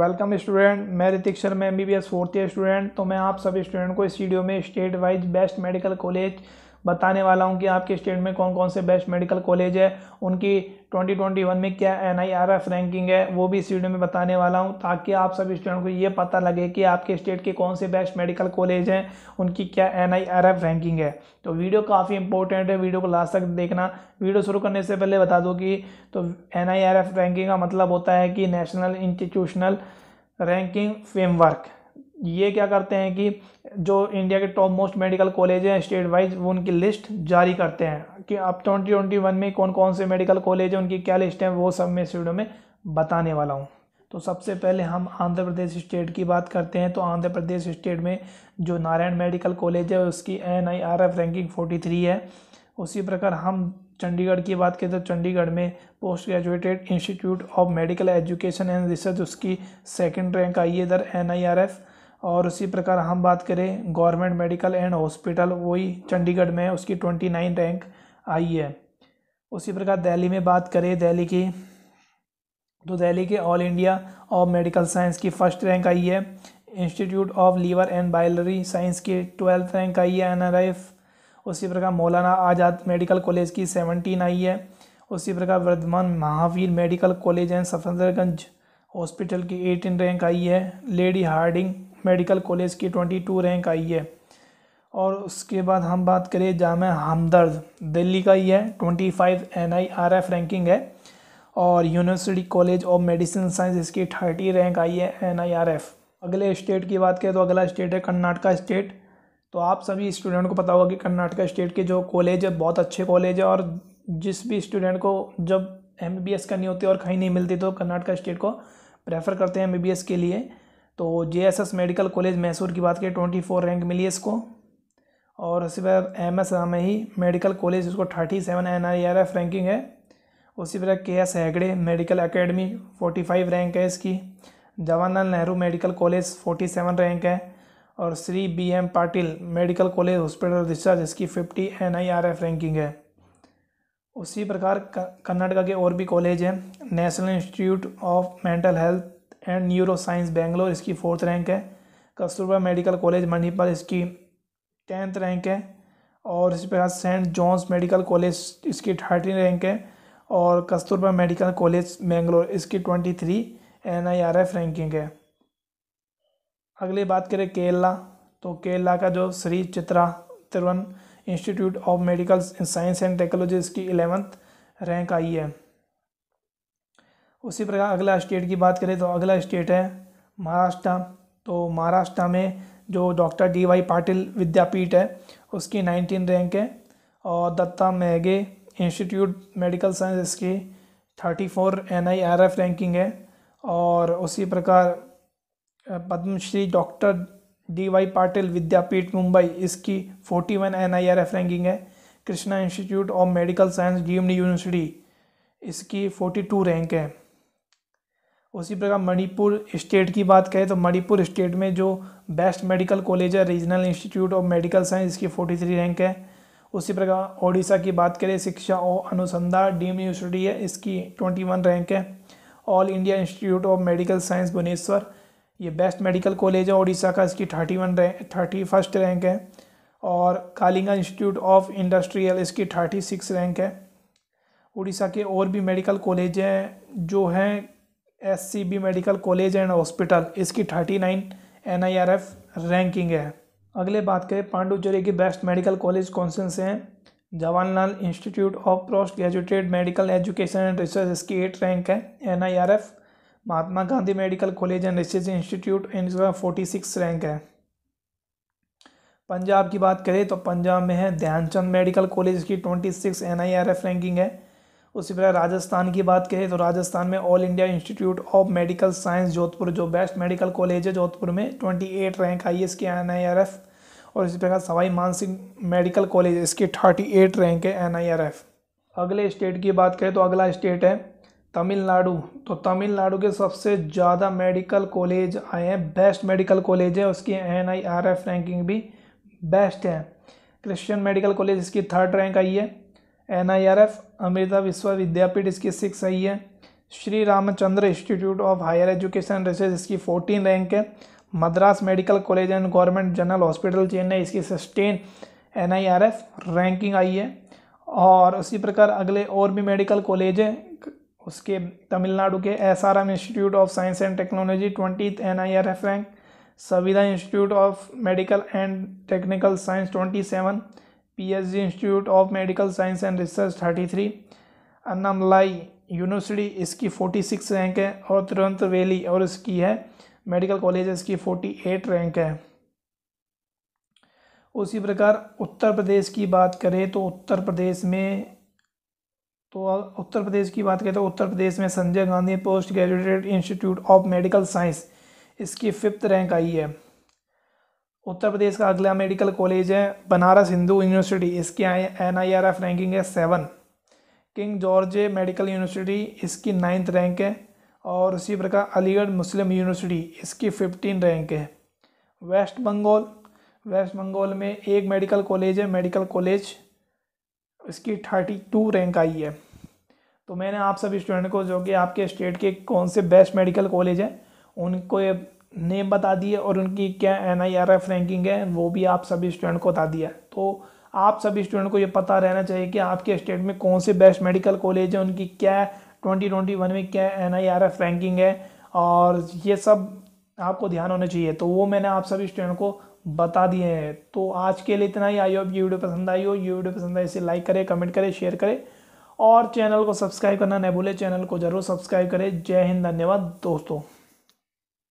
welcome student मैं Hrithik Sharma M B B S fourth year student तो मैं आप सभी स्टूडेंट को इस वीडियो में state wise best medical college बताने वाला हूँ कि आपके स्टेट में कौन कौन से बेस्ट मेडिकल कॉलेज है उनकी 2021 में क्या एन रैंकिंग है वो भी इस वीडियो में बताने वाला हूँ ताकि आप सभी स्टूडेंट को ये पता लगे कि आपके स्टेट के कौन से बेस्ट मेडिकल कॉलेज हैं उनकी क्या एन रैंकिंग है तो वीडियो काफ़ी इंपॉर्टेंट है वीडियो को लास्ट तक देखना वीडियो शुरू करने से पहले बता दो कि तो एन रैंकिंग का मतलब होता है कि नेशनल इंस्टीट्यूशनल रैंकिंग फ्रेमवर्क ये क्या करते हैं कि जो इंडिया के टॉप मोस्ट मेडिकल कॉलेज हैं स्टेट वाइज वो उनकी लिस्ट जारी करते हैं कि अब ट्वेंटी ट्वेंटी वन में कौन कौन से मेडिकल कॉलेज हैं उनकी क्या लिस्ट है वो सब मैं इस वीडियो में बताने वाला हूँ तो सबसे पहले हम आंध्र प्रदेश स्टेट की बात करते हैं तो आंध्र प्रदेश स्टेट में जो नारायण मेडिकल कॉलेज है उसकी N I R F ranking forty three है उसी प्रकार हम चंडीगढ़ की बात करें तो चंडीगढ़ में post graduated institute of medical education and research उसकी सेकंड रैंक आई है इधर एन आई आर एफ और उसी प्रकार हम बात करें गवर्नमेंट मेडिकल एंड हॉस्पिटल वही चंडीगढ़ में उसकी ट्वेंटी नाइन रैंक आई है उसी प्रकार दिल्ली में बात करें दिल्ली की तो दिल्ली के all India of medical science की फ़र्स्ट रैंक आई है institute of liver and biliary science की ट्वेल्थ रैंक आई है एन उसी प्रकार मौलाना आज़ाद मेडिकल कॉलेज की सेवनटीन आई है उसी प्रकार Vardhman Mahavir medical college and Safdarjung hospital की एटीन रैंक आई है लेडी हार्डिंग मेडिकल कॉलेज की ट्वेंटी टू रैंक आई है और उसके बाद हम बात करें जाम हमदर्द दिल्ली का ही है twenty five N I R F ranking है और university college of medicine science इसकी थर्टी रैंक आई है एन आई आर एफ अगले स्टेट की बात करें तो अगला स्टेट है कर्नाटका स्टेट तो आप सभी स्टूडेंट को पता होगा कि कर्नाटका स्टेट के जो कॉलेज है बहुत अच्छे कॉलेज है और जिस भी स्टूडेंट को जब एम बी एस करनी होती है और कहीं नहीं मिलती तो कर्नाटका स्टेट को प्रेफर करते हैं एम बी बी एस के लिए तो J S S medical college Mysore की बात करें ट्वेंटी फोर रैंक मिली इसको और उसी पर एम एस ही मेडिकल कॉलेज इसको thirty seven N I R F ranking है उसी पर K S Hegde medical academy forty five rank है इसकी Jawaharlal Nehru medical college forty seven rank है और Shri B M Patil medical college hospital research इसकी fifty N I R F ranking है उसी प्रकार कर्नाटका के और भी कॉलेज हैं national institute of mental health and neuro science Bangalore इसकी फोर्थ रैंक है कस्तूरबा मेडिकल कॉलेज मणिपाल इसकी टेंथ रैंक है और इसी प्रकार सेंट जॉन्स मेडिकल कॉलेज इसकी थर्टीन रैंक है और कस्तूरबा मेडिकल कॉलेज बेंगलोर इसकी twenty three N I R F ranking है अगली बात करें केरला तो केरला का जो श्री चित्रा तिरुवन institute of medical science and technology इसकी एलेवंथ रैंक आई है उसी प्रकार अगला स्टेट की बात करें तो अगला स्टेट है महाराष्ट्र तो महाराष्ट्र में जो doctor D Y Patil Vidyapeeth है उसकी नाइनटीन रैंक है और Datta Meghe institute medical science इसकी thirty four N I R F ranking है और उसी प्रकार Padmashri doctor D Y Patil Vidyapeeth Mumbai इसकी forty one N I R F ranking है Krishna institute of medical science D M D university इसकी फोर्टी टू रैंक है उसी प्रकार मणिपुर स्टेट की बात करें तो मणिपुर स्टेट में जो बेस्ट मेडिकल कॉलेज है regional institute of medical science इसकी फोर्टी थ्री रैंक है उसी प्रकार ओडिशा की बात करें शिक्षा और अनुसंधान डीम यूनिवर्सिटी है इसकी ट्वेंटी वन रैंक है all India institute of medical science Bhubaneswar ये बेस्ट मेडिकल कॉलेज है ओडिशा का इसकी thirty one rank thirty first rank है और कालिंगा इंस्टीट्यूट ऑफ इंडस्ट्रियल इसकी थर्टी सिक्स रैंक है उड़ीसा के और भी मेडिकल कॉलेज हैं जो हैं S C B medical college and hospital इसकी thirty nine N I R F ranking है अगले बात करें पांडुचेरी की बेस्ट मेडिकल कॉलेज कौन से हैं Jawaharlal institute of post graduated medical education and research इसकी एट रैंक है N I R F Mahatma Gandhi medical college and research institute इनका फोर्टी सिक्स रैंक है पंजाब की बात करें तो पंजाब में है ध्यानचंद मेडिकल कॉलेज की twenty six N I R F ranking है उसी प्रकार राजस्थान की बात करें तो राजस्थान में all India institute of medical science Jodhpur जो बेस्ट मेडिकल कॉलेज है जोधपुर में ट्वेंटी एट रैंक आई है इसकी एन आई आर एफ और इसी प्रकार सवाई मानसिंह मेडिकल कॉलेज इसकी थर्टी एट रैंक है एन आई आर एफ अगले स्टेट की बात करें तो अगला स्टेट है तमिलनाडु तो तमिलनाडु के सबसे ज़्यादा मेडिकल कॉलेज आए हैं बेस्ट मेडिकल कॉलेज है उसकी N I R F ranking भी बेस्ट है क्रिश्चियन मेडिकल कॉलेज इसकी थर्ड रैंक आई है N I R F Amrita Vishwavidyapeeth Vidyapeeth इसकी सिक्स आई है Shri Ramachandra institute of higher education research इसकी फोर्टीन रैंक है Madras medical college and government general hospital Chennai इसकी sixteen N I R F ranking आई है और उसी प्रकार अगले और भी मेडिकल कॉलेज हैं उसके तमिलनाडु के S R M institute of science and technology twenty N I R F rank Saveetha institute of medical and technical science twenty seven G institute of medical science and research thirty three Annamalai university इसकी forty six rank है और तुरंत वैली और इसकी है medical college इसकी forty eight rank है उसी प्रकार उत्तर प्रदेश की बात करें तो उत्तर प्रदेश में तो उत्तर प्रदेश की बात करें तो उत्तर प्रदेश में Sanjay Gandhi post graduated institute of medical science इसकी फिफ्थ रैंक आई है उत्तर प्रदेश का अगला मेडिकल कॉलेज है बनारस हिंदू यूनिवर्सिटी इसकी N I R F ranking है seven King George medical university इसकी नाइन्थ रैंक है और उसी प्रकार अलीगढ़ मुस्लिम यूनिवर्सिटी इसकी फिफ्टीन रैंक है वेस्ट बंगाल वेस्ट बंगाल में एक मेडिकल कॉलेज है मेडिकल कॉलेज इसकी थर्टी टू रैंक आई है तो मैंने आप सभी स्टूडेंट को जो कि आपके स्टेट के कौन से बेस्ट मेडिकल कॉलेज हैं उनको नेम बता दिए और उनकी क्या N I R F ranking है वो भी आप सभी स्टूडेंट को बता दिया तो आप सभी स्टूडेंट को ये पता रहना चाहिए कि आपके स्टेट में कौन से बेस्ट मेडिकल कॉलेज हैं उनकी क्या ट्वेंटी ट्वेंटी वन में क्या N I R F ranking है और ये सब आपको ध्यान होना चाहिए तो वो मैंने आप सभी स्टूडेंट को बता दिए हैं तो आज के लिए इतना ही आई होप ये वीडियो पसंद आई हो ये वीडियो पसंद आई इसे लाइक करें कमेंट करें शेयर करें और चैनल को सब्सक्राइब करना नहीं भूलें चैनल को ज़रूर सब्सक्राइब करें जय हिंद धन्यवाद दोस्तों